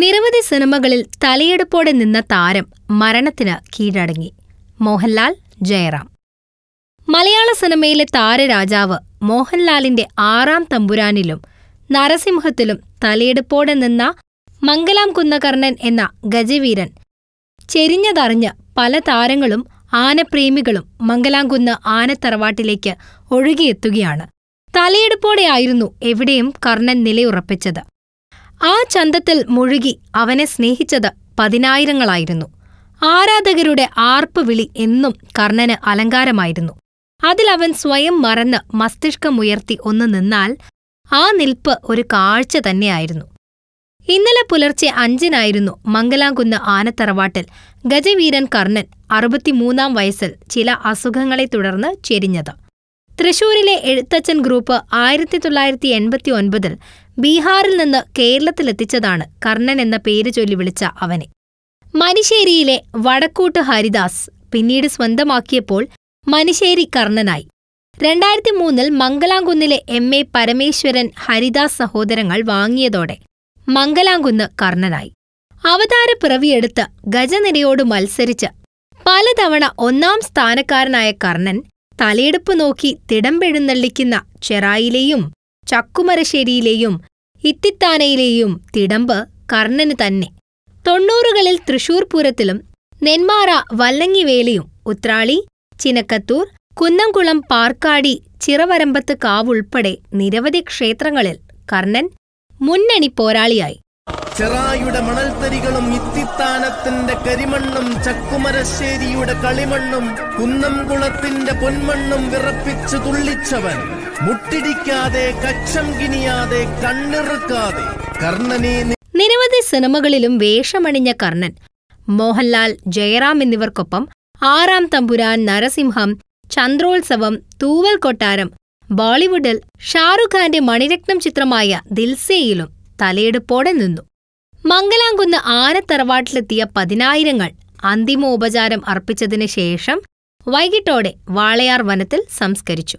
നിരവധി സിനിമകളിൽ തലയെടുപ്പോടെ നിന്ന താരം മരണത്തിന് കീഴടങ്ങി മോഹൻലാൽ ജയറാം മലയാള സിനിമയിലെ താരരാജാവ് മോഹൻലാലിന്റെ ആറാം തമ്പുരാനിലും നരസിംഹത്തിലും തലയെടുപ്പോടെ നിന്ന മംഗലാം കുന്നകർണൻ എന്ന ഗജവീരൻ ചെരിഞ്ഞതറിഞ്ഞ് പല താരങ്ങളും ആനപ്രേമികളും മംഗലാംകുന്ന് ആനത്തറവാട്ടിലേക്ക് ഒഴുകിയെത്തുകയാണ് തലയെടുപ്പോടെയായിരുന്നു എവിടെയും കർണൻ നിലയുറപ്പിച്ചത് ആ ചന്തത്തിൽ മുഴുകി അവനെ സ്നേഹിച്ചത് പതിനായിരങ്ങളായിരുന്നു ആരാധകരുടെ ആർപ്പ് വിളി എന്നും കർണന് അലങ്കാരമായിരുന്നു അതിലവൻ സ്വയം മറന്ന് മസ്തിഷ്കമുയർത്തി ഒന്ന് നിന്നാൽ ആ നിൽപ്പ് ഒരു കാഴ്ച തന്നെയായിരുന്നു ഇന്നലെ പുലർച്ചെ അഞ്ചിനായിരുന്നു മംഗലാംകുന്ന് ആനത്തറവാട്ടിൽ ഗജവീരൻ കർണൻ അറുപത്തിമൂന്നാം വയസ്സിൽ ചില അസുഖങ്ങളെ തുടർന്ന് ചെരിഞ്ഞത് തൃശൂരിലെ എഴുത്തച്ഛൻ ഗ്രൂപ്പ് ആയിരത്തി തൊള്ളായിരത്തി എൺപത്തിയൊൻപതിൽ ബീഹാറിൽ നിന്ന് കേരളത്തിലെത്തിച്ചതാണ് കർണൻ എന്ന പേര് ചൊല്ലി വിളിച്ച അവനെ മനിശ്ശേരിയിലെ വടക്കൂട്ട് ഹരിദാസ് പിന്നീട് സ്വന്തമാക്കിയപ്പോൾ മനിശ്ശേരി കർണനായി രണ്ടായിരത്തി മൂന്നിൽ മംഗലാംകുന്നിലെ എം എ പരമേശ്വരൻ ഹരിദാസ് സഹോദരങ്ങൾ വാങ്ങിയതോടെ മംഗലാംകുന്ന് കർണനായി അവതാര പിറവിയെടുത്ത് ഗജനിരയോട് മത്സരിച്ച് പലതവണ ഒന്നാം സ്ഥാനക്കാരനായ കർണൻ തലയെടുപ്പ് നോക്കി തിടമ്പെഴുന്നള്ളിക്കുന്ന ചെറായിലെയും ചക്കുമരശ്ശേരിയിലെയും ഇത്തിത്താനയിലെയും തിടമ്പ് കർണന് തന്നെ തൊണ്ണൂറുകളിൽ തൃശൂർ പൂരത്തിലും നെന്മാറ വല്ലങ്ങിവേലിയും ഉത്രാളി ചിനക്കത്തൂർ കുന്നംകുളം പാർക്കാടി ചിറവരമ്പത്ത് കാവുൾപ്പെടെ നിരവധി ക്ഷേത്രങ്ങളിൽ കർണൻ മുന്നണി പോരാളിയായി ചെറായുടെ മണൽത്തരികളും ഇത്തിത്താനത്തിന്റെ കരിമണ്ണും ചക്കുമരശ്ശേരിയുടെ കളിമണ്ണും കുന്നംകുളത്തിന്റെ പൊന്മണ്ണും വിറപ്പിച്ചു തുള്ളിച്ചവൻ മുട്ടിടിക്കാതെ കച്ചംകിനിയാതെ കണ്ണിറുക്കാതെ കർണനെ നിരവധി സിനിമകളിലും വേഷമണിഞ്ഞ കർണൻ മോഹൻലാൽ ജയറാം എന്നിവർക്കൊപ്പം ആറാം തമ്പുരാൻ നരസിംഹം ചന്ദ്രോത്സവം തൂവൽ കൊട്ടാരം ബോളിവുഡിൽ ഷാറുഖ് ഖാന്റെ മണിരത്നം ചിത്രമായ ദിൽസേയിലും തലയെടുപ്പോടെ നിന്നു മംഗലാംകുന്ന് ആനത്തറവാട്ടിലെത്തിയ പതിനായിരങ്ങൾ അന്തിമോപചാരം അർപ്പിച്ചതിനു ശേഷം വൈകിട്ടോടെ വാളയാർ വനത്തിൽ സംസ്കരിച്ചു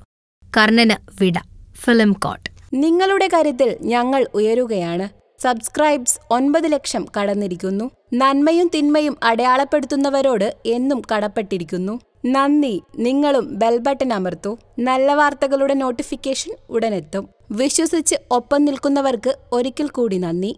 കർണന് വിട ഫിലിം കോട്ട് നിങ്ങളുടെ കാര്യത്തിൽ ഞങ്ങൾ ഉയരുകയാണ് സബ്സ്ക്രൈബ്സ് ഒൻപത് ലക്ഷം കടന്നിരിക്കുന്നു നന്മയും തിന്മയും അടയാളപ്പെടുത്തുന്നവരോട് എന്നും കടപ്പെട്ടിരിക്കുന്നു നന്ദി നിങ്ങളും ബെൽ ബട്ടൺ അമർത്തൂ നല്ല വാർത്തകളുടെ നോട്ടിഫിക്കേഷൻ ഉടനെത്തും വിശ്വസിച്ച് ഒപ്പം നിൽക്കുന്നവർക്ക് ഒരിക്കൽ കൂടി നന്ദി